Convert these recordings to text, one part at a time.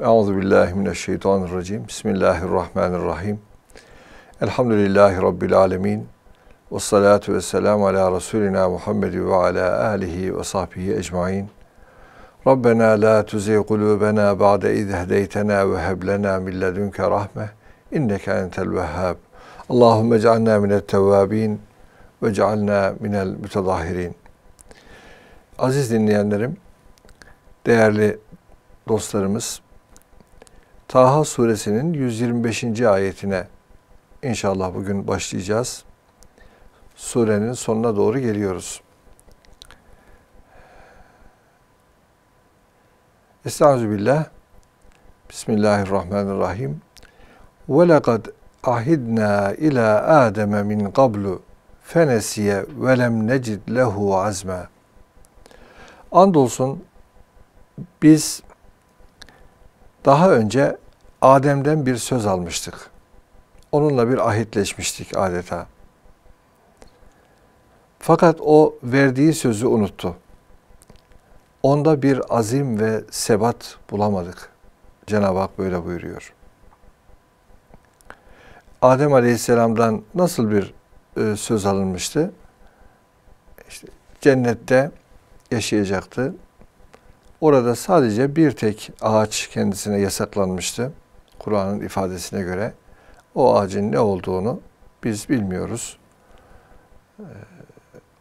Euzubillahimineşşeytanirracim. Bismillahirrahmanirrahim. Elhamdülillahi Rabbil alemin. Ve salatu ve selamu ala Resulina Muhammed ve ala alihi ve sahbihi ecmain. Rabbena la tuzey kulubena ba'de iz hedeytena ve heb lena min ledunke rahme. İnneke entel vehhab. Allahümme cealna minel tevvabin ve cealna minel mütedahirin. Aziz dinleyenlerim, değerli dostlarımız, Taha suresinin 125. ayetine inşallah bugün başlayacağız. Surenin sonuna doğru geliyoruz. Estağfirullah. Bismillahirrahmanirrahim. Ve lekad ahidna ila Adem min qablu fenesiye ve lem necid lehu azma. Andolsun biz daha önce Adem'den bir söz almıştık. Onunla bir ahitleşmiştik adeta. Fakat o verdiği sözü unuttu. Onda bir azim ve sebat bulamadık. Cenab-ı Hak böyle buyuruyor. Adem Aleyhisselam'dan nasıl bir e, söz alınmıştı? İşte cennette yaşayacaktı. Orada sadece bir tek ağaç kendisine yasaklanmıştı. Kur'an'ın ifadesine göre o ağacın ne olduğunu biz bilmiyoruz. Ee,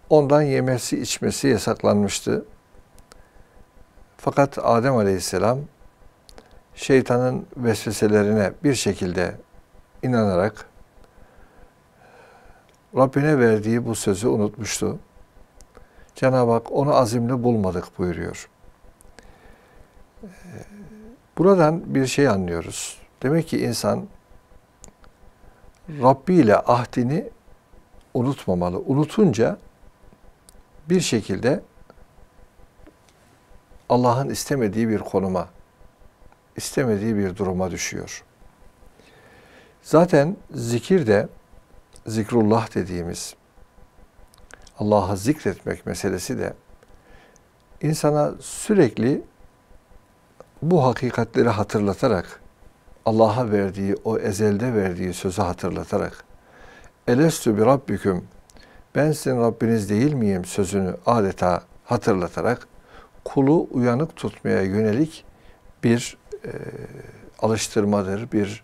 ondan yemesi içmesi yasaklanmıştı. Fakat Adem Aleyhisselam şeytanın vesveselerine bir şekilde inanarak Rabbine verdiği bu sözü unutmuştu. Cenab-ı Hak onu azimli bulmadık buyuruyor. Buradan bir şey anlıyoruz. Demek ki insan Rabbi ile ahdini unutmamalı. Unutunca bir şekilde Allah'ın istemediği bir konuma, istemediği bir duruma düşüyor. Zaten zikir de zikrullah dediğimiz Allah'a zikretmek meselesi de insana sürekli bu hakikatleri hatırlatarak, Allah'a verdiği, o ezelde verdiği sözü hatırlatarak, Elestü bi Rabbiküm, ben sizin Rabbiniz değil miyim sözünü adeta hatırlatarak, kulu uyanık tutmaya yönelik bir e, alıştırmadır, bir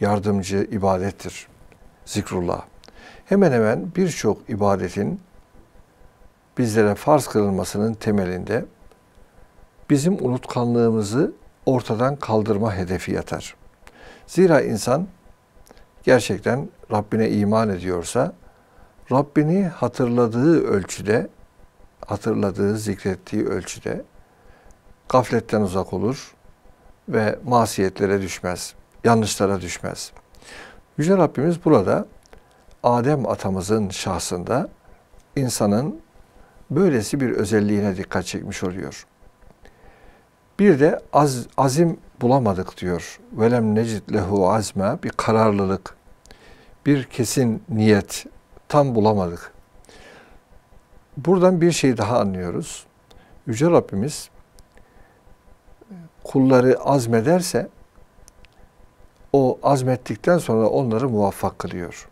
yardımcı ibadettir. Zikrullah. Hemen hemen birçok ibadetin bizlere farz kılınmasının temelinde bizim unutkanlığımızı ortadan kaldırma hedefi yatar. Zira insan gerçekten Rabbine iman ediyorsa Rabbini hatırladığı ölçüde, hatırladığı, zikrettiği ölçüde gafletten uzak olur ve masiyetlere düşmez, yanlışlara düşmez. Yüce Rabbimiz burada Adem atamızın şahsında insanın böylesi bir özelliğine dikkat çekmiş oluyor. Bir de az, azim bulamadık diyor. Velem necid lehu azme bir kararlılık, bir kesin niyet tam bulamadık. Buradan bir şey daha anlıyoruz. Yüce Rabbimiz kulları azmederse o azmettikten sonra onları muvaffak kılıyor.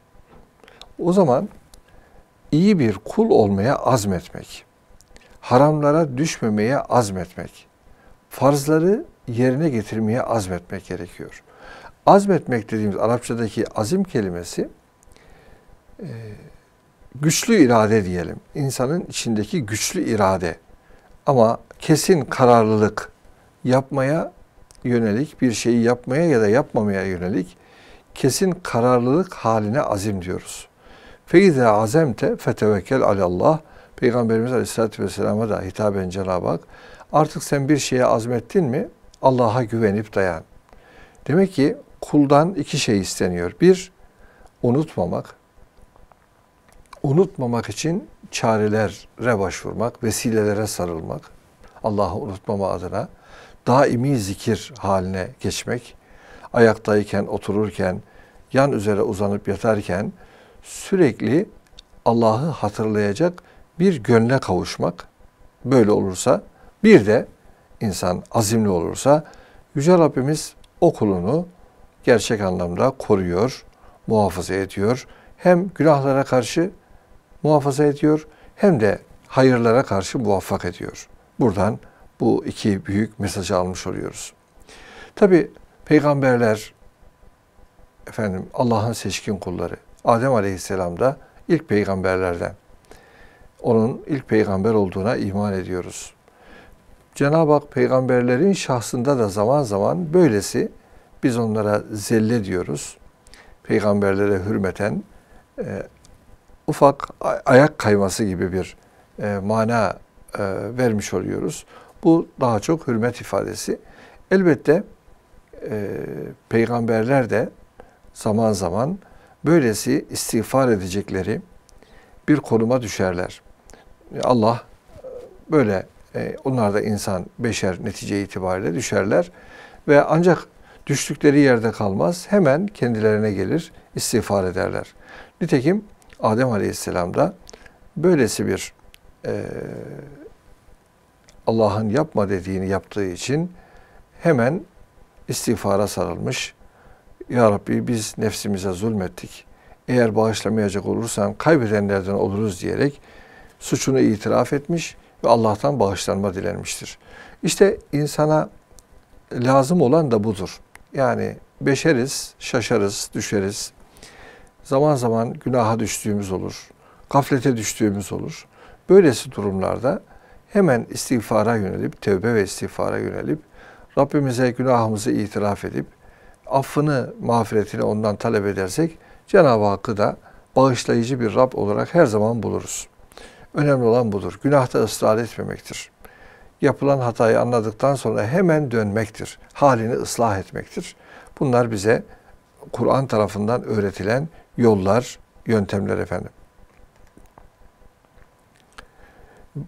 O zaman iyi bir kul olmaya azmetmek, haramlara düşmemeye azmetmek, farzları yerine getirmeye azmetmek gerekiyor. Azmetmek dediğimiz Arapçadaki azim kelimesi e, güçlü irade diyelim. İnsanın içindeki güçlü irade ama kesin kararlılık yapmaya yönelik bir şeyi yapmaya ya da yapmamaya yönelik kesin kararlılık haline azim diyoruz. Feize azemte fetevekkel alallah. Peygamberimiz Aleyhisselatü Vesselam'a da hitaben Cenab-ı Hak Artık sen bir şeye azmettin mi Allah'a güvenip dayan. Demek ki kuldan iki şey isteniyor. Bir, unutmamak. Unutmamak için çarelere başvurmak, vesilelere sarılmak. Allah'ı unutmama adına daimi zikir haline geçmek. Ayaktayken, otururken, yan üzere uzanıp yatarken sürekli Allah'ı hatırlayacak bir gönle kavuşmak. Böyle olursa bir de insan azimli olursa Yüce Rabbimiz o kulunu gerçek anlamda koruyor, muhafaza ediyor. Hem günahlara karşı muhafaza ediyor hem de hayırlara karşı muvaffak ediyor. Buradan bu iki büyük mesajı almış oluyoruz. Tabi peygamberler efendim Allah'ın seçkin kulları. Adem Aleyhisselam da ilk peygamberlerden. Onun ilk peygamber olduğuna iman ediyoruz. Cenab-ı Hak peygamberlerin şahsında da zaman zaman böylesi biz onlara zelle diyoruz. Peygamberlere hürmeten e, ufak ayak kayması gibi bir e, mana e, vermiş oluyoruz. Bu daha çok hürmet ifadesi. Elbette e, peygamberler de zaman zaman böylesi istiğfar edecekleri bir konuma düşerler. E, Allah e, böyle onlar e, da insan, beşer netice itibariyle düşerler. Ve ancak düştükleri yerde kalmaz. Hemen kendilerine gelir, istiğfar ederler. Nitekim Adem Aleyhisselam da böylesi bir e, Allah'ın yapma dediğini yaptığı için hemen istiğfara sarılmış. Ya Rabbi biz nefsimize zulmettik. Eğer bağışlamayacak olursan kaybedenlerden oluruz diyerek suçunu itiraf etmiş ve Allah'tan bağışlanma dilenmiştir. İşte insana lazım olan da budur. Yani beşeriz, şaşarız, düşeriz. Zaman zaman günaha düştüğümüz olur. Gaflete düştüğümüz olur. Böylesi durumlarda hemen istiğfara yönelip, tevbe ve istiğfara yönelip, Rabbimize günahımızı itiraf edip, affını, mağfiretini ondan talep edersek, Cenab-ı Hakk'ı da bağışlayıcı bir Rab olarak her zaman buluruz. Önemli olan budur. Günahta ısrar etmemektir. Yapılan hatayı anladıktan sonra hemen dönmektir. Halini ıslah etmektir. Bunlar bize Kur'an tarafından öğretilen yollar, yöntemler efendim.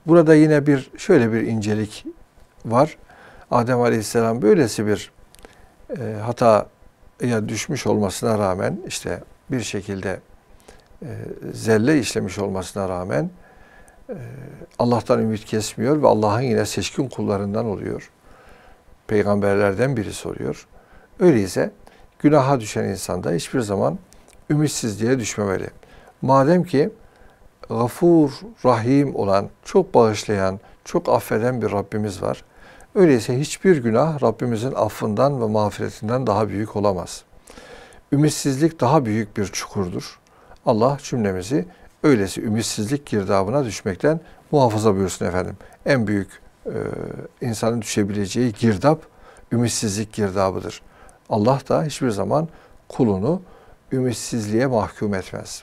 Burada yine bir şöyle bir incelik var. Adem Aleyhisselam böylesi bir e, hataya düşmüş olmasına rağmen işte bir şekilde e, zelle işlemiş olmasına rağmen Allah'tan ümit kesmiyor ve Allah'ın yine seçkin kullarından oluyor. Peygamberlerden biri soruyor. Öyleyse günaha düşen insanda hiçbir zaman ümitsizliğe düşmemeli. Madem ki gafur, rahim olan, çok bağışlayan, çok affeden bir Rabbimiz var. Öyleyse hiçbir günah Rabbimizin affından ve mağfiretinden daha büyük olamaz. Ümitsizlik daha büyük bir çukurdur. Allah cümlemizi öylesi ümitsizlik girdabına düşmekten muhafaza buyursun efendim. En büyük e, insanın düşebileceği girdap ümitsizlik girdabıdır. Allah da hiçbir zaman kulunu ümitsizliğe mahkum etmez.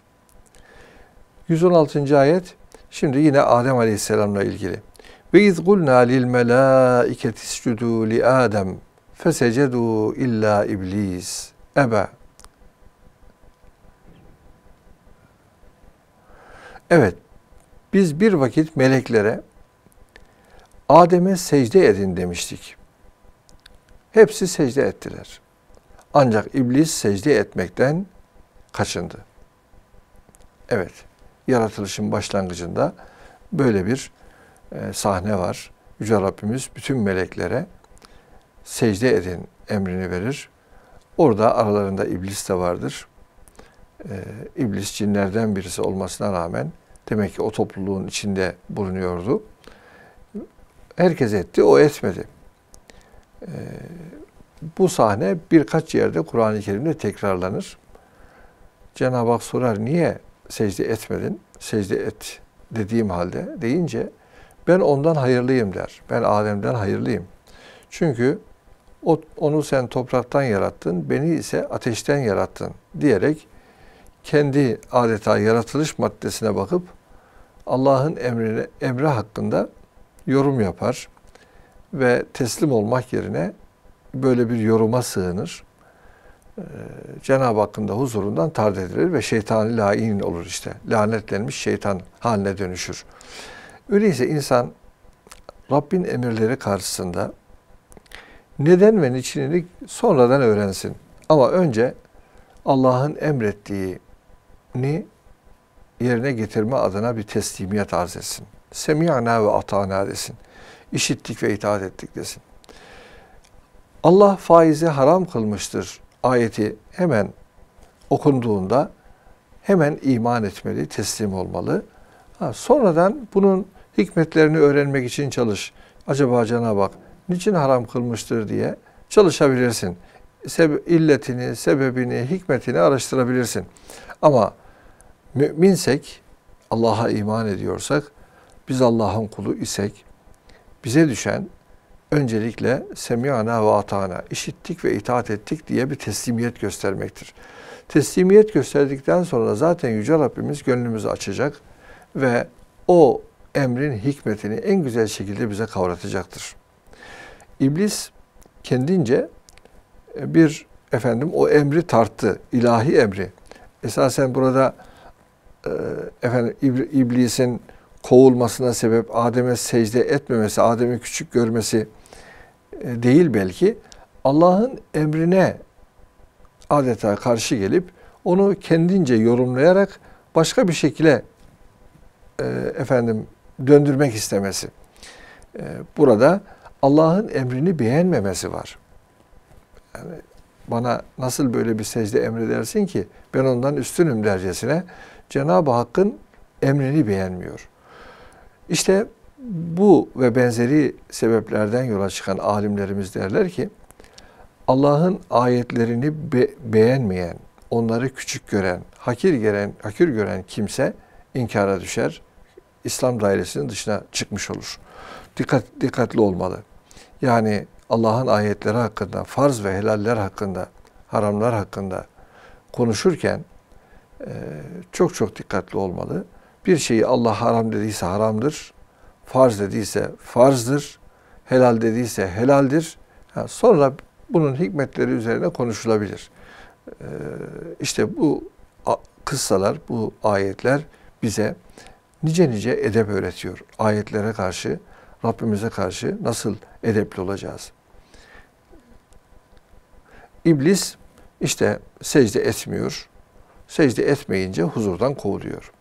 116. ayet şimdi yine Adem Aleyhisselam'la ilgili. Ve iz kulna lil melâiketi iscudu li Adem fesecedu illa iblis ebe Evet, biz bir vakit meleklere Adem'e secde edin demiştik. Hepsi secde ettiler. Ancak iblis secde etmekten kaçındı. Evet, yaratılışın başlangıcında böyle bir e, sahne var. Yüce Rabbimiz bütün meleklere secde edin emrini verir. Orada aralarında iblis de vardır. E, iblis cinlerden birisi olmasına rağmen Demek ki o topluluğun içinde bulunuyordu. Herkes etti, o etmedi. Ee, bu sahne birkaç yerde Kur'an-ı Kerim'de tekrarlanır. Cenab-ı Hak sorar, niye secde etmedin? Secde et dediğim halde deyince, ben ondan hayırlıyım der. Ben Adem'den hayırlıyım. Çünkü o, onu sen topraktan yarattın, beni ise ateşten yarattın diyerek kendi adeta yaratılış maddesine bakıp Allah'ın emrine, emri hakkında yorum yapar ve teslim olmak yerine böyle bir yoruma sığınır. Ee, Cenab-ı Hakk'ın da huzurundan tard edilir ve şeytani lain olur işte. Lanetlenmiş şeytan haline dönüşür. Öyleyse insan Rabbin emirleri karşısında neden ve niçinini sonradan öğrensin. Ama önce Allah'ın emrettiği ni yerine getirme adına bir teslimiyet arz etsin. Semiyana ve atana desin. İşittik ve itaat ettik desin. Allah faizi haram kılmıştır ayeti hemen okunduğunda hemen iman etmeli, teslim olmalı. Ha, sonradan bunun hikmetlerini öğrenmek için çalış. Acaba cana bak, Hak niçin haram kılmıştır diye çalışabilirsin. Seb illetini, sebebini, hikmetini araştırabilirsin. Ama müminsek, Allah'a iman ediyorsak, biz Allah'ın kulu isek, bize düşen öncelikle semiana ve atana, işittik ve itaat ettik diye bir teslimiyet göstermektir. Teslimiyet gösterdikten sonra zaten Yüce Rabbimiz gönlümüzü açacak ve o emrin hikmetini en güzel şekilde bize kavratacaktır. İblis kendince e, bir efendim o emri tarttı, ilahi emri. Esasen burada ee, efendim iblisin kovulmasına sebep Adem'e secde etmemesi, Adem'i küçük görmesi e, değil belki. Allah'ın emrine adeta karşı gelip onu kendince yorumlayarak başka bir şekilde e, efendim döndürmek istemesi. E, burada Allah'ın emrini beğenmemesi var. Yani bana nasıl böyle bir secde emredersin ki ben ondan üstünüm dercesine Cenab-ı Hakk'ın emrini beğenmiyor. İşte bu ve benzeri sebeplerden yola çıkan alimlerimiz derler ki Allah'ın ayetlerini be beğenmeyen, onları küçük gören, hakir gören, hakir gören kimse inkara düşer. İslam dairesinin dışına çıkmış olur. Dikkat dikkatli olmalı. Yani Allah'ın ayetleri hakkında, farz ve helaller hakkında, haramlar hakkında konuşurken ee, çok çok dikkatli olmalı. Bir şeyi Allah haram dediyse haramdır. Farz dediyse farzdır. Helal dediyse helaldir. Yani sonra bunun hikmetleri üzerine konuşulabilir. Ee, işte bu kıssalar, bu ayetler bize nice nice edep öğretiyor. Ayetlere karşı, Rabbimize karşı nasıl edepli olacağız? İblis işte secde etmiyor secde etmeyince huzurdan kovuluyor.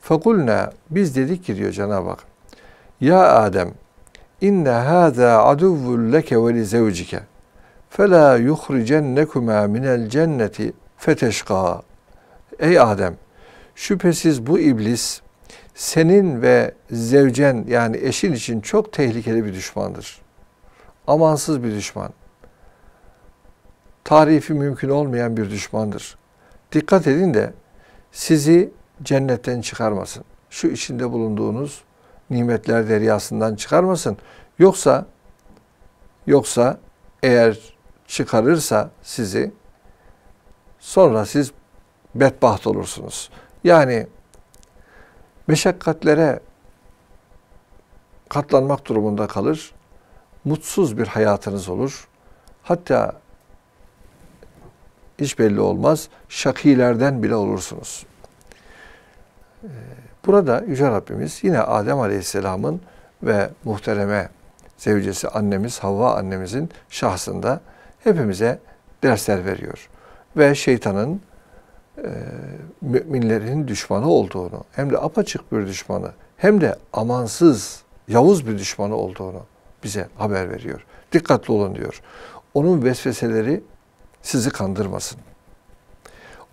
Fakulna biz dedik ki diyor Cenab-ı Hak. Ya Adem inne hâzâ aduvvul leke ve li zevcike felâ yuhricennekuma minel cenneti feteşkâ. Ey Adem şüphesiz bu iblis senin ve zevcen yani eşin için çok tehlikeli bir düşmandır. Amansız bir düşman. Tarifi mümkün olmayan bir düşmandır. Dikkat edin de sizi cennetten çıkarmasın. Şu içinde bulunduğunuz nimetler deryasından çıkarmasın. Yoksa yoksa eğer çıkarırsa sizi sonra siz bedbaht olursunuz. Yani meşakkatlere katlanmak durumunda kalır. Mutsuz bir hayatınız olur. Hatta hiç belli olmaz. Şakilerden bile olursunuz. Ee, burada Yüce Rabbimiz yine Adem Aleyhisselam'ın ve muhtereme zevcesi annemiz Havva annemizin şahsında hepimize dersler veriyor. Ve şeytanın e, müminlerin düşmanı olduğunu, hem de apaçık bir düşmanı, hem de amansız, yavuz bir düşmanı olduğunu bize haber veriyor. Dikkatli olun diyor. Onun vesveseleri sizi kandırmasın.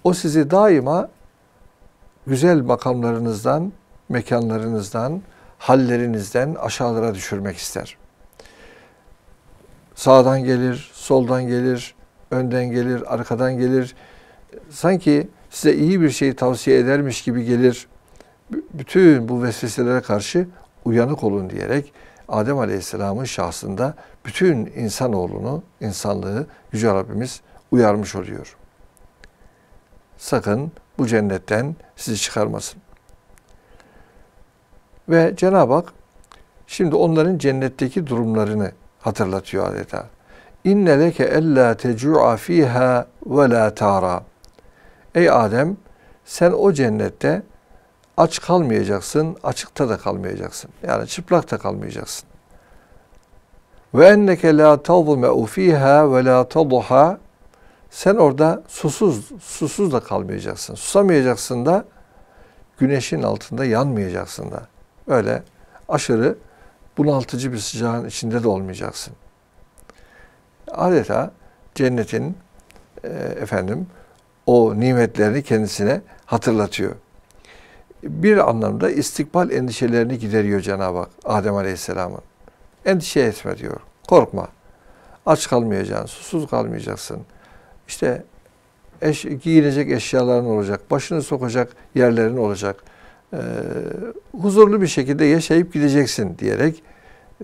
O sizi daima güzel makamlarınızdan, mekanlarınızdan, hallerinizden aşağılara düşürmek ister. Sağdan gelir, soldan gelir, önden gelir, arkadan gelir. Sanki size iyi bir şey tavsiye edermiş gibi gelir. bütün bu vesveselere karşı uyanık olun diyerek Adem Aleyhisselam'ın şahsında bütün insanoğlunu, insanlığı Yüce Rabbimiz uyarmış oluyor. Sakın bu cennetten sizi çıkarmasın. Ve Cenab-ı Hak şimdi onların cennetteki durumlarını hatırlatıyor adeta. İnne leke ella tecu'a fiha ve la tara. Ey Adem sen o cennette aç kalmayacaksın, açıkta da kalmayacaksın. Yani çıplak da kalmayacaksın. Ve enneke la tazme fiha ve la sen orada susuz, susuz da kalmayacaksın. Susamayacaksın da güneşin altında yanmayacaksın da. Öyle aşırı bunaltıcı bir sıcağın içinde de olmayacaksın. Adeta cennetin e, efendim o nimetlerini kendisine hatırlatıyor. Bir anlamda istikbal endişelerini gideriyor Cenab-ı Hak Adem Aleyhisselam'ın. Endişe etme diyor. Korkma. Aç kalmayacaksın, susuz kalmayacaksın. İşte eş, giyilecek eşyaların olacak, başını sokacak yerlerin olacak. E, huzurlu bir şekilde yaşayıp gideceksin diyerek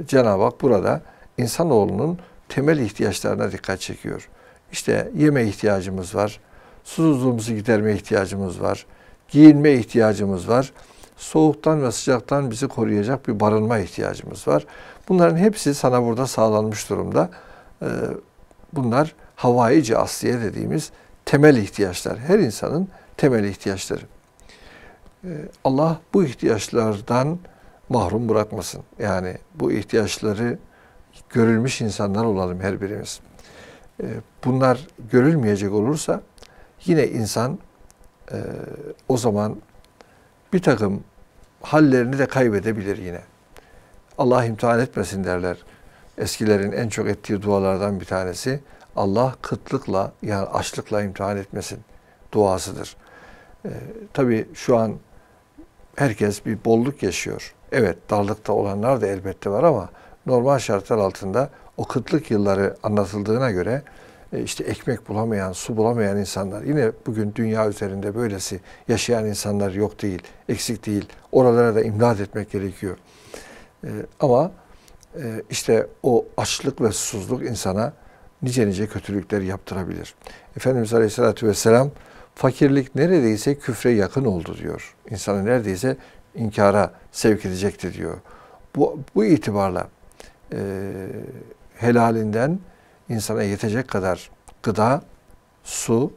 Cenab-ı Hak burada insanoğlunun temel ihtiyaçlarına dikkat çekiyor. İşte yeme ihtiyacımız var, susuzluğumuzu giderme ihtiyacımız var, giyinme ihtiyacımız var, soğuktan ve sıcaktan bizi koruyacak bir barınma ihtiyacımız var. Bunların hepsi sana burada sağlanmış durumda. Ee, bunlar Havayici asliye dediğimiz temel ihtiyaçlar. Her insanın temel ihtiyaçları. Ee, Allah bu ihtiyaçlardan mahrum bırakmasın. Yani bu ihtiyaçları görülmüş insanlar olalım her birimiz. Ee, bunlar görülmeyecek olursa yine insan e, o zaman bir takım hallerini de kaybedebilir yine. Allah imtihan etmesin derler. Eskilerin en çok ettiği dualardan bir tanesi Allah kıtlıkla yani açlıkla imtihan etmesin duasıdır. E, tabii şu an herkes bir bolluk yaşıyor. Evet darlıkta olanlar da elbette var ama normal şartlar altında o kıtlık yılları anlatıldığına göre e, işte ekmek bulamayan, su bulamayan insanlar yine bugün dünya üzerinde böylesi yaşayan insanlar yok değil, eksik değil. Oralara da imdad etmek gerekiyor. Ee, ama e, işte o açlık ve susuzluk insana nice nice kötülükler yaptırabilir. Efendimiz Aleyhisselatü Vesselam fakirlik neredeyse küfre yakın oldu diyor. İnsanı neredeyse inkara sevk edecekti diyor. Bu, bu itibarla e, helalinden insana yetecek kadar gıda, su,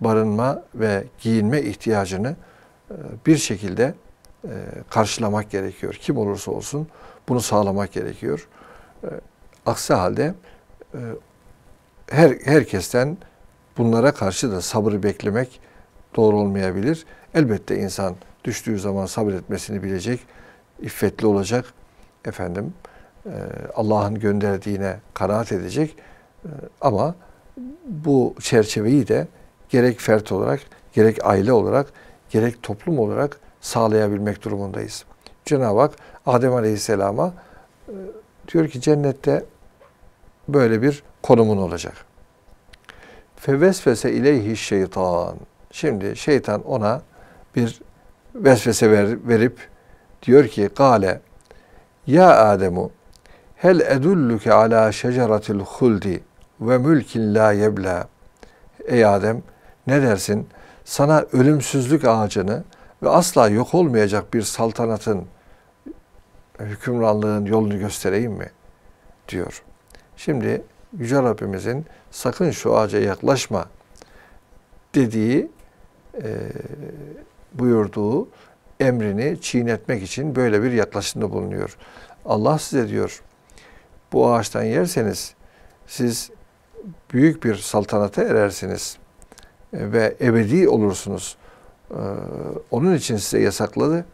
barınma ve giyinme ihtiyacını e, bir şekilde e, karşılamak gerekiyor. Kim olursa olsun bunu sağlamak gerekiyor. E, aksi halde e, her herkesten bunlara karşı da sabır beklemek doğru olmayabilir. Elbette insan düştüğü zaman sabretmesini bilecek, iffetli olacak. Efendim e, Allah'ın gönderdiğine kanaat edecek. E, ama bu çerçeveyi de gerek fert olarak, gerek aile olarak, gerek toplum olarak sağlayabilmek durumundayız. Cenab-ı Hak Adem Aleyhisselam'a e, diyor ki cennette böyle bir konumun olacak. Fevesvese ileyhi şeytan. Şimdi şeytan ona bir vesvese ver, verip diyor ki gale ya Ademu hel edulluke ala şeceratil huldi ve mülkin la yebla. Ey Adem ne dersin? Sana ölümsüzlük ağacını ve asla yok olmayacak bir saltanatın hükümranlığın yolunu göstereyim mi? diyor. Şimdi Yüce Rabbimizin sakın şu ağaca yaklaşma dediği e, buyurduğu emrini çiğnetmek için böyle bir yaklaşımda bulunuyor. Allah size diyor bu ağaçtan yerseniz siz büyük bir saltanata erersiniz ve ebedi olursunuz. Ee, onun için size yasakladı.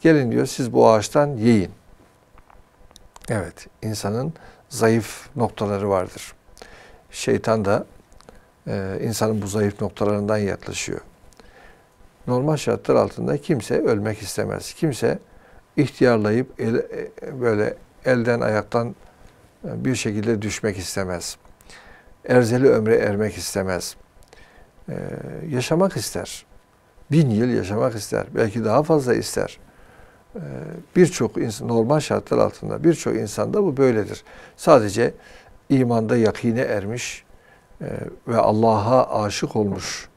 Gelin diyor siz bu ağaçtan yiyin. Evet insanın zayıf noktaları vardır. Şeytan da e, insanın bu zayıf noktalarından yaklaşıyor. Normal şartlar altında kimse ölmek istemez. Kimse ihtiyarlayıp el, e, böyle elden ayaktan e, bir şekilde düşmek istemez. Erzeli ömre ermek istemez. Ee, yaşamak ister. Bin yıl yaşamak ister. Belki daha fazla ister birçok insan normal şartlar altında birçok insanda bu böyledir. Sadece imanda yakine ermiş e, ve Allah'a aşık olmuş,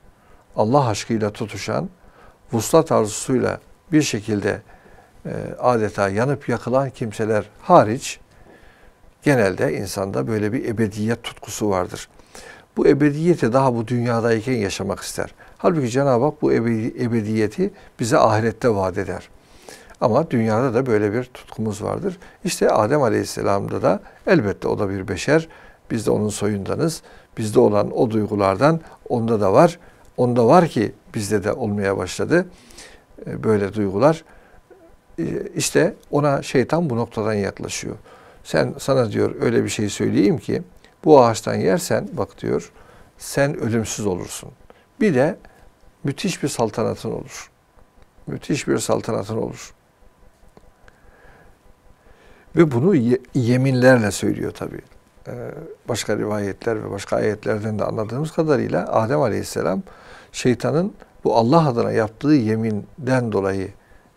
Allah aşkıyla tutuşan, vuslat arzusuyla bir şekilde e, adeta yanıp yakılan kimseler hariç genelde insanda böyle bir ebediyet tutkusu vardır. Bu ebediyeti daha bu dünyadayken yaşamak ister. Halbuki Cenab-ı Hak bu ebediyeti bize ahirette vaat eder. Ama dünyada da böyle bir tutkumuz vardır. İşte Adem Aleyhisselam'da da elbette o da bir beşer. Biz de onun soyundanız. Bizde olan o duygulardan onda da var. Onda var ki bizde de olmaya başladı. E, böyle duygular. E, işte ona şeytan bu noktadan yaklaşıyor. Sen sana diyor öyle bir şey söyleyeyim ki bu ağaçtan yersen bak diyor sen ölümsüz olursun. Bir de müthiş bir saltanatın olur. Müthiş bir saltanatın olur. Ve bunu ye, yeminlerle söylüyor tabi. Ee, başka rivayetler ve başka ayetlerden de anladığımız kadarıyla Adem Aleyhisselam şeytanın bu Allah adına yaptığı yeminden dolayı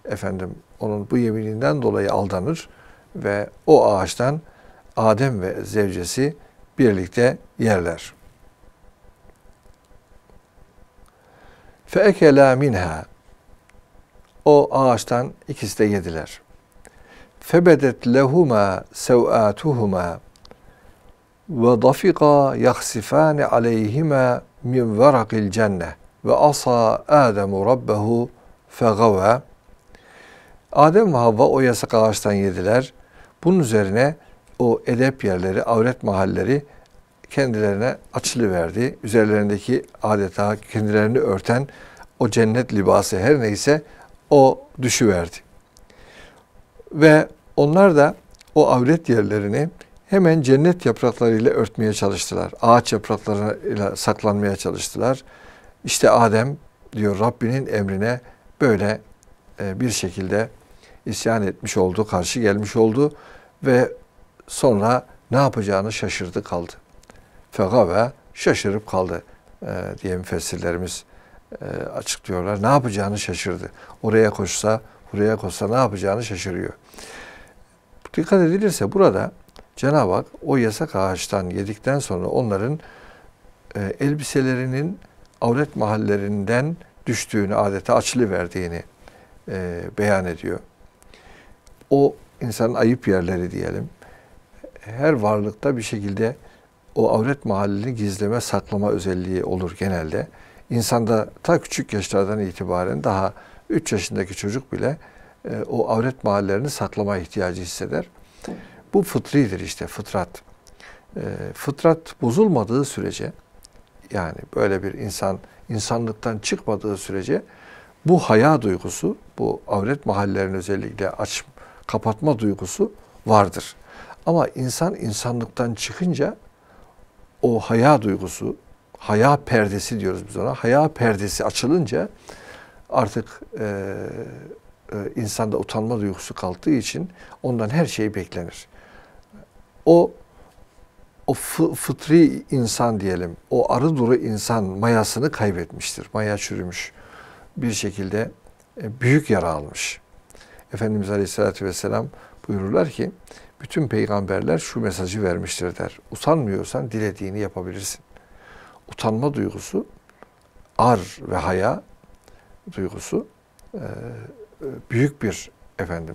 efendim onun bu yemininden dolayı aldanır ve o ağaçtan Adem ve zevcesi birlikte yerler. Feekela minha. O ağaçtan ikisi de yediler febedet lehuma sev'atuhuma ve dafika yaksifane aleyhima min varakil cenne ve asa Adem rabbehu fegave Adem ve Havva o yasak ağaçtan yediler. Bunun üzerine o edep yerleri, avret mahalleri kendilerine açılı verdi. Üzerlerindeki adeta kendilerini örten o cennet libası her neyse o düşüverdi. Ve onlar da o avret yerlerini hemen cennet yapraklarıyla örtmeye çalıştılar. Ağaç yapraklarıyla saklanmaya çalıştılar. İşte Adem diyor Rabbinin emrine böyle e, bir şekilde isyan etmiş oldu, karşı gelmiş oldu ve sonra ne yapacağını şaşırdı kaldı. Fegave şaşırıp kaldı e, diye müfessirlerimiz e, açıklıyorlar. Ne yapacağını şaşırdı. Oraya koşsa, buraya koşsa ne yapacağını şaşırıyor. Dikkat edilirse burada Cenab-ı Hak o yasak ağaçtan yedikten sonra onların e, elbiselerinin avret mahallerinden düştüğünü, adeta açılıverdiğini e, beyan ediyor. O insanın ayıp yerleri diyelim. Her varlıkta bir şekilde o avret mahallini gizleme, saklama özelliği olur genelde. İnsanda ta küçük yaşlardan itibaren daha 3 yaşındaki çocuk bile e, o avret mahallerini saklama ihtiyacı hisseder. Bu fıtridir işte fıtrat. E, fıtrat bozulmadığı sürece yani böyle bir insan insanlıktan çıkmadığı sürece bu haya duygusu, bu avret mahallerini özellikle aç kapatma duygusu vardır. Ama insan insanlıktan çıkınca o haya duygusu, haya perdesi diyoruz biz ona. Haya perdesi açılınca artık e, e, insanda utanma duygusu kaldığı için ondan her şey beklenir. O o fıtri insan diyelim, o arı duru insan mayasını kaybetmiştir. Maya çürümüş. Bir şekilde e, büyük yara almış. Efendimiz Aleyhisselatü Vesselam buyururlar ki, bütün peygamberler şu mesajı vermiştir der. Utanmıyorsan dilediğini yapabilirsin. Utanma duygusu, ar ve haya duygusu e, e, büyük bir efendim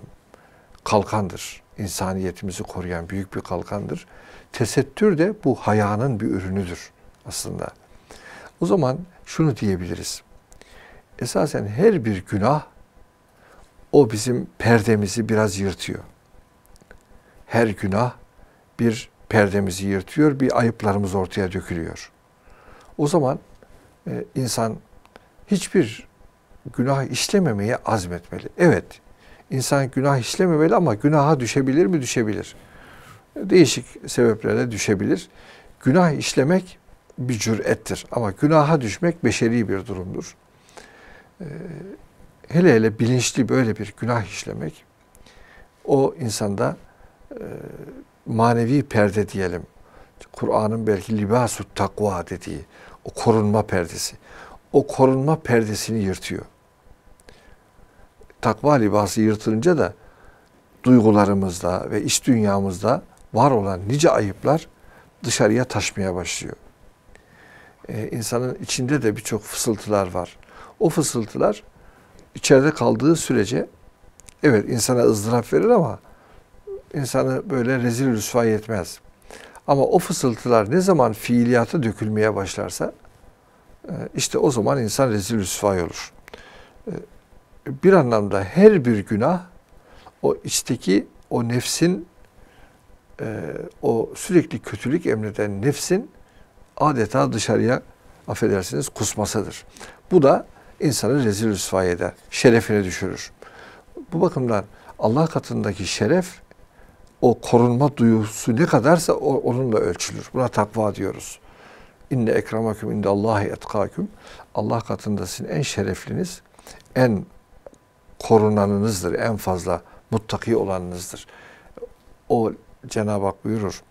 kalkandır. İnsaniyetimizi koruyan büyük bir kalkandır. Tesettür de bu hayanın bir ürünüdür aslında. O zaman şunu diyebiliriz. Esasen her bir günah o bizim perdemizi biraz yırtıyor. Her günah bir perdemizi yırtıyor, bir ayıplarımız ortaya dökülüyor. O zaman e, insan hiçbir günah işlememeye azmetmeli. Evet, insan günah işlememeli ama günaha düşebilir mi? Düşebilir. Değişik sebeplerle düşebilir. Günah işlemek bir cürettir ama günaha düşmek beşeri bir durumdur. Ee, hele hele bilinçli böyle bir günah işlemek o insanda e, manevi perde diyelim. Kur'an'ın belki libasut takva dediği o korunma perdesi. O korunma perdesini yırtıyor takva libası yırtılınca da duygularımızda ve iç dünyamızda var olan nice ayıplar dışarıya taşmaya başlıyor. Ee, insanın içinde de birçok fısıltılar var. O fısıltılar içeride kaldığı sürece evet insana ızdırap verir ama insanı böyle rezil rüsvay etmez. Ama o fısıltılar ne zaman fiiliyata dökülmeye başlarsa e, işte o zaman insan rezil rüsvay olur. E, bir anlamda her bir günah o içteki o nefsin e, o sürekli kötülük emreden nefsin adeta dışarıya affedersiniz kusmasıdır. Bu da insanı rezil rüsva eder. Şerefini düşürür. Bu bakımdan Allah katındaki şeref o korunma duyusu ne kadarsa o, onunla ölçülür. Buna takva diyoruz. İnne ekramakum indallahi etkaküm. Allah katında sizin en şerefliniz, en korunanınızdır. En fazla muttaki olanınızdır. O Cenab-ı Hak buyurur.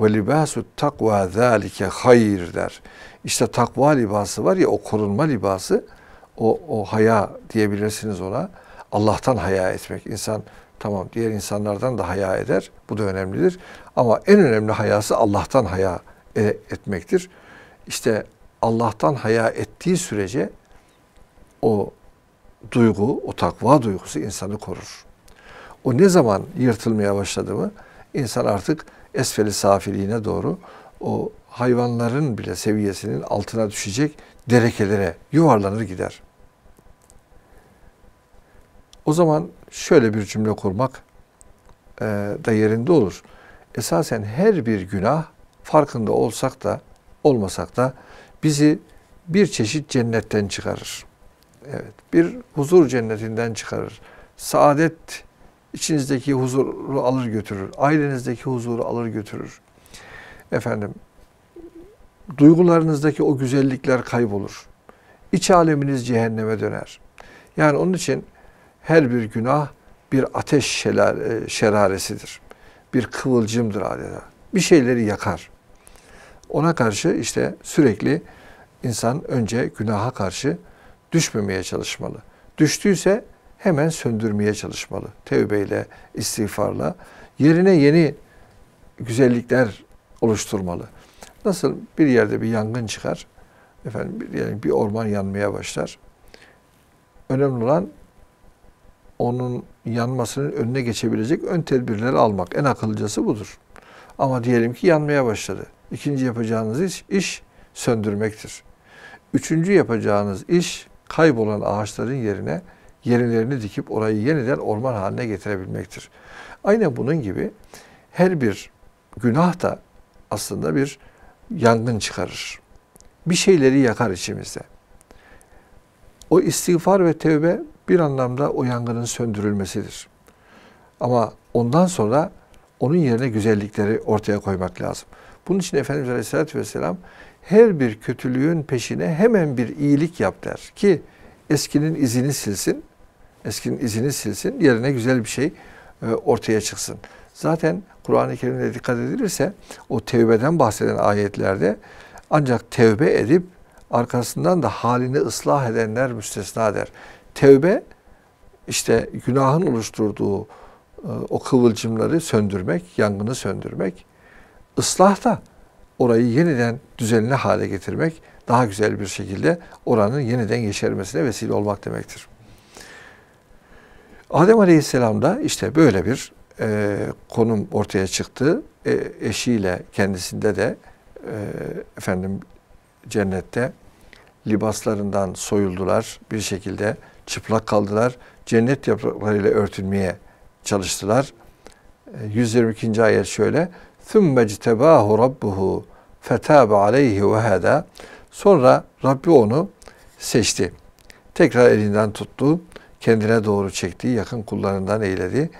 Ve libasu takva zalike hayır der. İşte takva libası var ya o korunma libası o, o haya diyebilirsiniz ona. Allah'tan haya etmek. İnsan tamam diğer insanlardan da haya eder. Bu da önemlidir. Ama en önemli hayası Allah'tan haya e, etmektir. İşte Allah'tan haya ettiği sürece o duygu, o takva duygusu insanı korur. O ne zaman yırtılmaya başladı mı İnsan artık esfeli safiliğine doğru o hayvanların bile seviyesinin altına düşecek derekelere yuvarlanır gider. O zaman şöyle bir cümle kurmak e, da yerinde olur. Esasen her bir günah farkında olsak da olmasak da bizi bir çeşit cennetten çıkarır. Evet, bir huzur cennetinden çıkarır. Saadet içinizdeki huzuru alır götürür. Ailenizdeki huzuru alır götürür. Efendim, duygularınızdaki o güzellikler kaybolur. İç aleminiz cehenneme döner. Yani onun için her bir günah bir ateş şeraresidir. E, bir kıvılcımdır adeta. Bir şeyleri yakar. Ona karşı işte sürekli insan önce günaha karşı düşmemeye çalışmalı. Düştüyse hemen söndürmeye çalışmalı. Tevbeyle, istiğfarla yerine yeni güzellikler oluşturmalı. Nasıl bir yerde bir yangın çıkar, efendim bir, yani bir orman yanmaya başlar. Önemli olan onun yanmasının önüne geçebilecek ön tedbirleri almak. En akılcası budur. Ama diyelim ki yanmaya başladı. İkinci yapacağınız iş, iş söndürmektir. Üçüncü yapacağınız iş kaybolan ağaçların yerine yerlerini dikip orayı yeniden orman haline getirebilmektir. Aynen bunun gibi her bir günah da aslında bir yangın çıkarır. Bir şeyleri yakar içimizde. O istiğfar ve tevbe bir anlamda o yangının söndürülmesidir. Ama ondan sonra onun yerine güzellikleri ortaya koymak lazım. Bunun için Efendimiz Aleyhisselatü Vesselam her bir kötülüğün peşine hemen bir iyilik yap der ki eskinin izini silsin. Eskinin izini silsin. Yerine güzel bir şey e, ortaya çıksın. Zaten Kur'an-ı Kerim'de dikkat edilirse o tevbeden bahseden ayetlerde ancak tevbe edip arkasından da halini ıslah edenler müstesna der. Tevbe işte günahın oluşturduğu e, o kıvılcımları söndürmek, yangını söndürmek. Islah da orayı yeniden düzenli hale getirmek daha güzel bir şekilde oranın yeniden yeşermesine vesile olmak demektir. Adem Aleyhisselam da işte böyle bir e, konum ortaya çıktı. E, eşiyle kendisinde de e, efendim cennette libaslarından soyuldular. Bir şekilde çıplak kaldılar. Cennet yapraklarıyla örtülmeye çalıştılar. E, 122. ayet şöyle ثُمَّ اجْتَبَاهُ رَبُّهُ فَتَابَ عَلَيْهِ وَهَدَى Sonra Rabbi onu seçti. Tekrar elinden tuttu, kendine doğru çekti, yakın kullarından eyledi.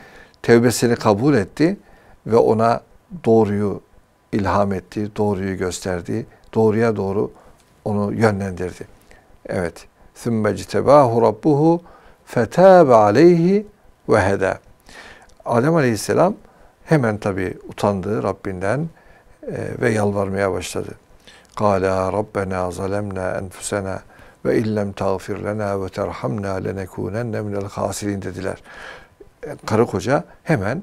Tevbesini kabul etti ve ona doğruyu ilham etti, doğruyu gösterdi, doğruya doğru onu yönlendirdi. Evet. ثُمَّ اجْتَبَاهُ رَبُّهُ فَتَابَ عَلَيْهِ وَهَدَى Adem Aleyhisselam Hemen tabi utandı Rabbinden e, ve yalvarmaya başladı. Kala Rabbena zalemna enfusena ve illem tağfir lena ve terhamna lenekunenne minel hasirin dediler. E, karı koca hemen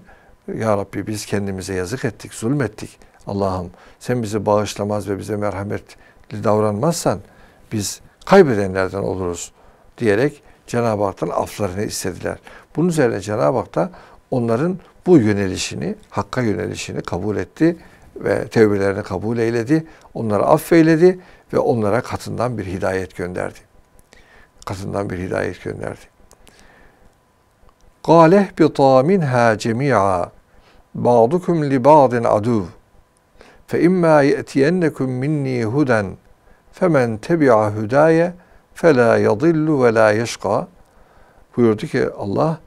ya Rabbi biz kendimize yazık ettik, zulmettik. Allah'ım sen bizi bağışlamaz ve bize merhametli davranmazsan biz kaybedenlerden oluruz diyerek Cenab-ı Hak'tan aflarını istediler. Bunun üzerine Cenab-ı Hak da onların bu yönelişini, hakka yönelişini kabul etti ve tevbelerini kabul eyledi. Onları affeyledi ve onlara katından bir hidayet gönderdi. Katından bir hidayet gönderdi. bi قَالَهْ li مِنْهَا aduv. بَعْضُكُمْ لِبَعْضٍ عَدُوٌ فَاِمَّا يَأْتِيَنَّكُمْ مِنِّي هُدًى فَمَنْ تَبِعَ هُدَايَ yadillu يَضِلُّ وَلَا يَشْقَى buyurdu ki Allah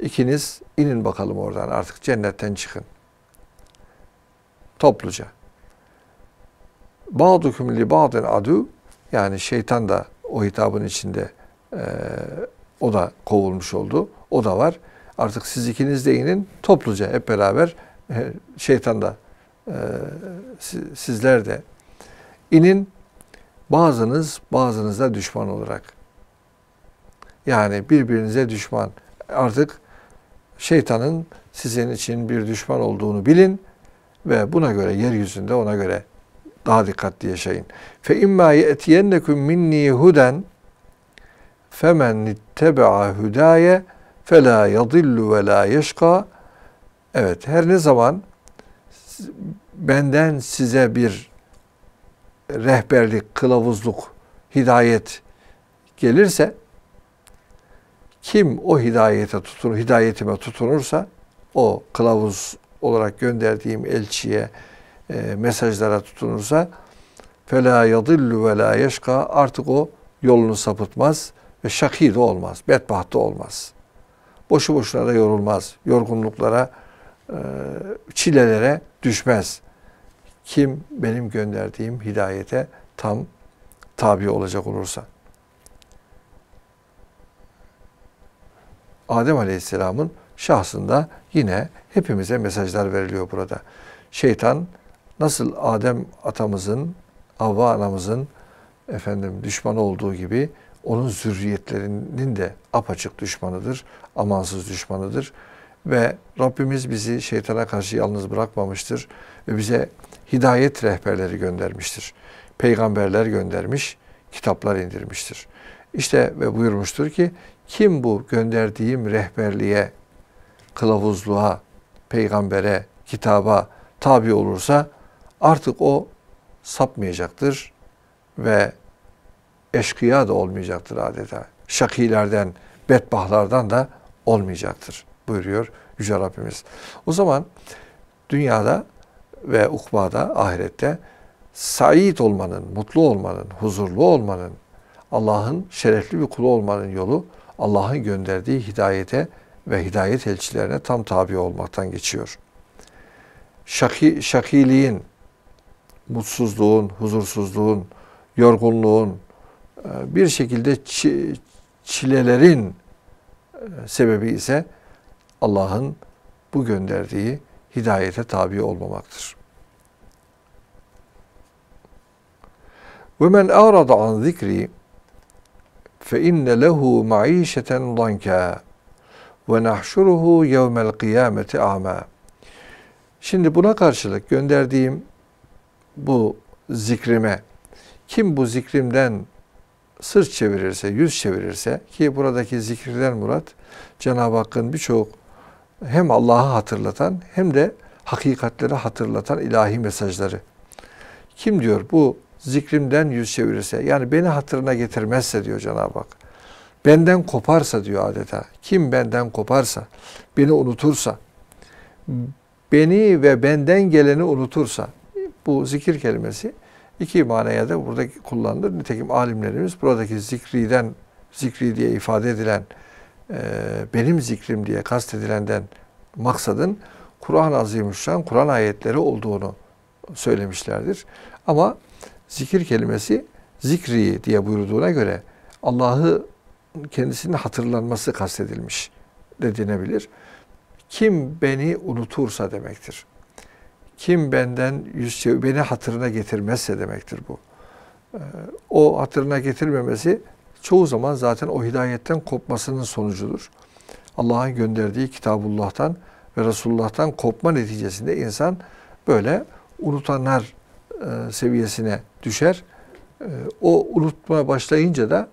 ikiniz inin bakalım oradan artık cennetten çıkın. Topluca. Ba'dukum li ba'din adu yani şeytan da o hitabın içinde e, o da kovulmuş oldu. O da var. Artık siz ikiniz de inin topluca hep beraber şeytan da e, sizler de inin bazınız bazınıza düşman olarak. Yani birbirinize düşman. Artık şeytanın sizin için bir düşman olduğunu bilin ve buna göre yeryüzünde ona göre daha dikkatli yaşayın. Fe imma ye'tiyennekum minni huden femen ittebe'a hudaye fe la yadillu ve la yeşka Evet her ne zaman benden size bir rehberlik, kılavuzluk, hidayet gelirse kim o hidayete tutunur, hidayetime tutunursa o kılavuz olarak gönderdiğim elçiye e, mesajlara tutunursa fela yadillu ve la yeşka artık o yolunu sapıtmaz ve şakî de olmaz, bedbaht olmaz. Boşu boşuna da yorulmaz, yorgunluklara, e, çilelere düşmez. Kim benim gönderdiğim hidayete tam tabi olacak olursa. Adem Aleyhisselam'ın şahsında yine hepimize mesajlar veriliyor burada. Şeytan nasıl Adem atamızın, Havva anamızın efendim düşmanı olduğu gibi onun zürriyetlerinin de apaçık düşmanıdır, amansız düşmanıdır. Ve Rabbimiz bizi şeytana karşı yalnız bırakmamıştır ve bize hidayet rehberleri göndermiştir. Peygamberler göndermiş, kitaplar indirmiştir. İşte ve buyurmuştur ki kim bu gönderdiğim rehberliğe, kılavuzluğa, peygambere, kitaba tabi olursa artık o sapmayacaktır ve eşkıya da olmayacaktır adeta. Şakilerden, bedbahlardan da olmayacaktır buyuruyor Yüce Rabbimiz. O zaman dünyada ve ukbada, ahirette sait olmanın, mutlu olmanın, huzurlu olmanın, Allah'ın şerefli bir kulu olmanın yolu Allah'ın gönderdiği hidayete ve hidayet elçilerine tam tabi olmaktan geçiyor. Şaki, şakiliğin, mutsuzluğun, huzursuzluğun, yorgunluğun, e, bir şekilde çilelerin e, sebebi ise Allah'ın bu gönderdiği hidayete tabi olmamaktır. Ve men arada an zikri فَاِنَّ لَهُ مَعِيشَةً ضَنْكَا وَنَحْشُرُهُ يَوْمَ الْقِيَامَةِ عَمَى Şimdi buna karşılık gönderdiğim bu zikrime kim bu zikrimden sırt çevirirse, yüz çevirirse ki buradaki zikirler murat Cenab-ı Hakk'ın birçok hem Allah'ı hatırlatan hem de hakikatleri hatırlatan ilahi mesajları. Kim diyor bu zikrimden yüz çevirirse yani beni hatırına getirmezse diyor Cenab-ı Hak. Benden koparsa diyor adeta. Kim benden koparsa, beni unutursa, beni ve benden geleni unutursa bu zikir kelimesi iki manaya da burada kullanılır. Nitekim alimlerimiz buradaki zikriden, zikri diye ifade edilen, e, benim zikrim diye kastedilenden maksadın Kur'an-ı Azimüşşan, Kur'an ayetleri olduğunu söylemişlerdir. Ama zikir kelimesi zikri diye buyurduğuna göre Allah'ı kendisinin hatırlanması kastedilmiş de denebilir. Kim beni unutursa demektir. Kim benden yüz çevir, beni hatırına getirmezse demektir bu. Ee, o hatırına getirmemesi çoğu zaman zaten o hidayetten kopmasının sonucudur. Allah'ın gönderdiği Kitabullah'tan ve Resulullah'tan kopma neticesinde insan böyle unutanlar e, seviyesine düşer. E, o unutma başlayınca da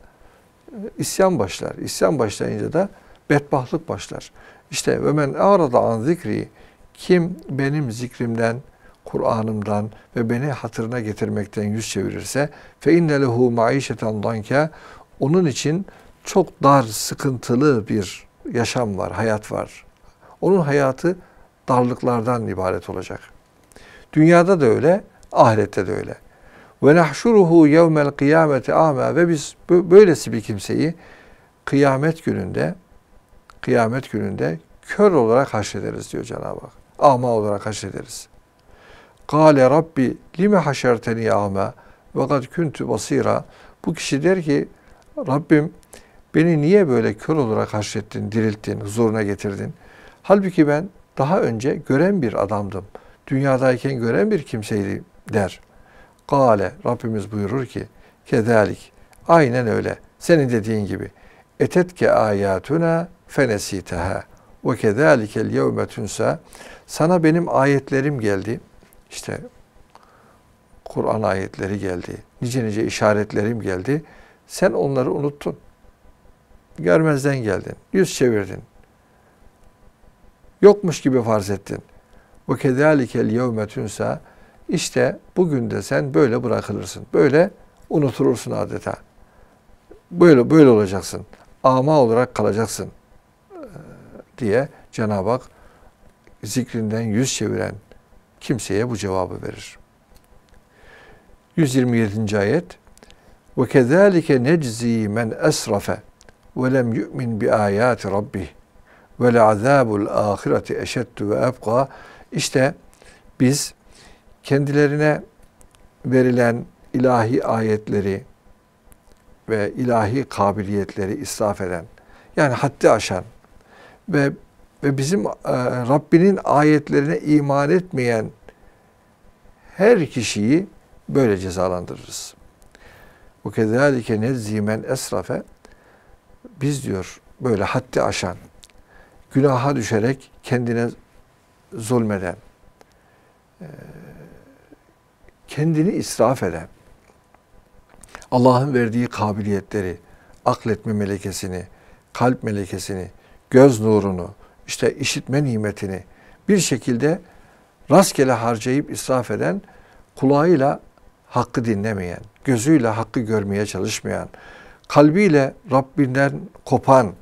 e, isyan başlar. İsyan başlayınca da bedbahtlık başlar. İşte ve men arada an zikri kim benim zikrimden Kur'an'ımdan ve beni hatırına getirmekten yüz çevirirse fe inne lehu maişeten danke onun için çok dar, sıkıntılı bir yaşam var, hayat var. Onun hayatı darlıklardan ibaret olacak. Dünyada da öyle, Ahirette de öyle. Ve nahşuruhu yevmel kıyameti ama ve biz böylesi bir kimseyi kıyamet gününde kıyamet gününde kör olarak haşrederiz diyor Cenab-ı Hak. Ama olarak haşrederiz. Kale Rabbi lime haşerteni ama ve kad kuntu basira. Bu kişi der ki Rabbim beni niye böyle kör olarak haşrettin, dirilttin, huzuruna getirdin? Halbuki ben daha önce gören bir adamdım. Dünyadayken gören bir kimseydim der. Kale Rabbimiz buyurur ki kedalik aynen öyle senin dediğin gibi etet etetke ayatuna fenesiteha ve kedalikel yevme tunsa sana benim ayetlerim geldi işte Kur'an ayetleri geldi nice nice işaretlerim geldi sen onları unuttun görmezden geldin yüz çevirdin yokmuş gibi farz ettin ve kedalikel yevme tunsa işte bugün de sen böyle bırakılırsın. Böyle unutulursun adeta. Böyle böyle olacaksın. Ama olarak kalacaksın diye Cenab-ı Hak zikrinden yüz çeviren kimseye bu cevabı verir. 127. ayet ve kezalike neczi men esrafe ve lem yu'min bi ayati rabbih ve le azabul ahireti eşeddu ve ebqa işte biz kendilerine verilen ilahi ayetleri ve ilahi kabiliyetleri israf eden, yani haddi aşan ve ve bizim e, Rabbinin ayetlerine iman etmeyen her kişiyi böyle cezalandırırız. Bu kezalike nezzimen esrafe biz diyor böyle haddi aşan, günaha düşerek kendine zulmeden, e, kendini israf eden, Allah'ın verdiği kabiliyetleri, akletme melekesini, kalp melekesini, göz nurunu, işte işitme nimetini bir şekilde rastgele harcayıp israf eden, kulağıyla hakkı dinlemeyen, gözüyle hakkı görmeye çalışmayan, kalbiyle Rabbinden kopan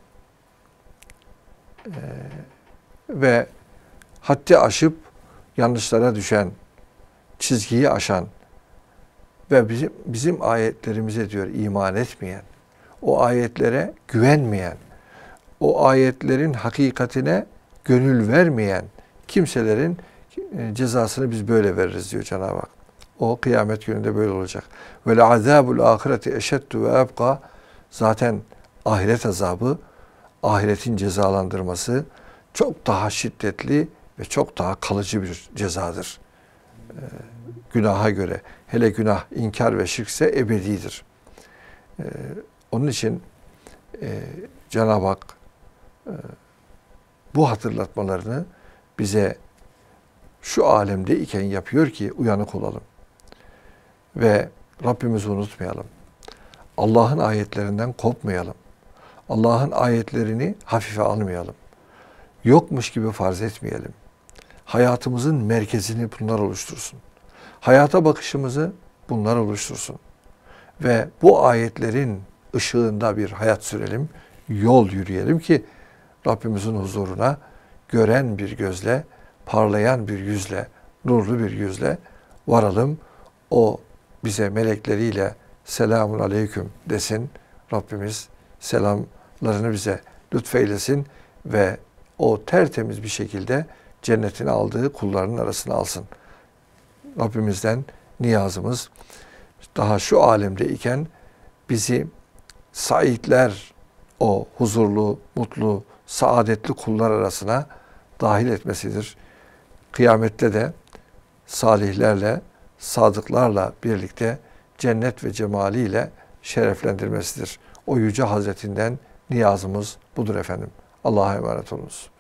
e, ve haddi aşıp yanlışlara düşen çizgiyi aşan ve bizim, bizim ayetlerimize diyor iman etmeyen, o ayetlere güvenmeyen, o ayetlerin hakikatine gönül vermeyen kimselerin e, cezasını biz böyle veririz diyor Cenab-ı Hak. O kıyamet gününde böyle olacak. Ve azabul ahireti eşeddu ve ebka zaten ahiret azabı, ahiretin cezalandırması çok daha şiddetli ve çok daha kalıcı bir cezadır. Ee, günaha göre. Hele günah inkar ve şirkse ebedidir. E, onun için e, Cenab-ı Hak e, bu hatırlatmalarını bize şu alemde iken yapıyor ki uyanık olalım. Ve Rabbimizi unutmayalım. Allah'ın ayetlerinden kopmayalım. Allah'ın ayetlerini hafife almayalım. Yokmuş gibi farz etmeyelim hayatımızın merkezini bunlar oluştursun. Hayata bakışımızı bunlar oluştursun. Ve bu ayetlerin ışığında bir hayat sürelim, yol yürüyelim ki Rabbimizin huzuruna gören bir gözle, parlayan bir yüzle, nurlu bir yüzle varalım. O bize melekleriyle selamun aleyküm desin. Rabbimiz selamlarını bize lütfeylesin ve o tertemiz bir şekilde cennetine aldığı kulların arasına alsın. Rabbimizden niyazımız daha şu alemde iken bizi saitler o huzurlu, mutlu, saadetli kullar arasına dahil etmesidir. Kıyamette de salihlerle, sadıklarla birlikte cennet ve cemaliyle şereflendirmesidir. O yüce hazretinden niyazımız budur efendim. Allah'a emanet olunuz.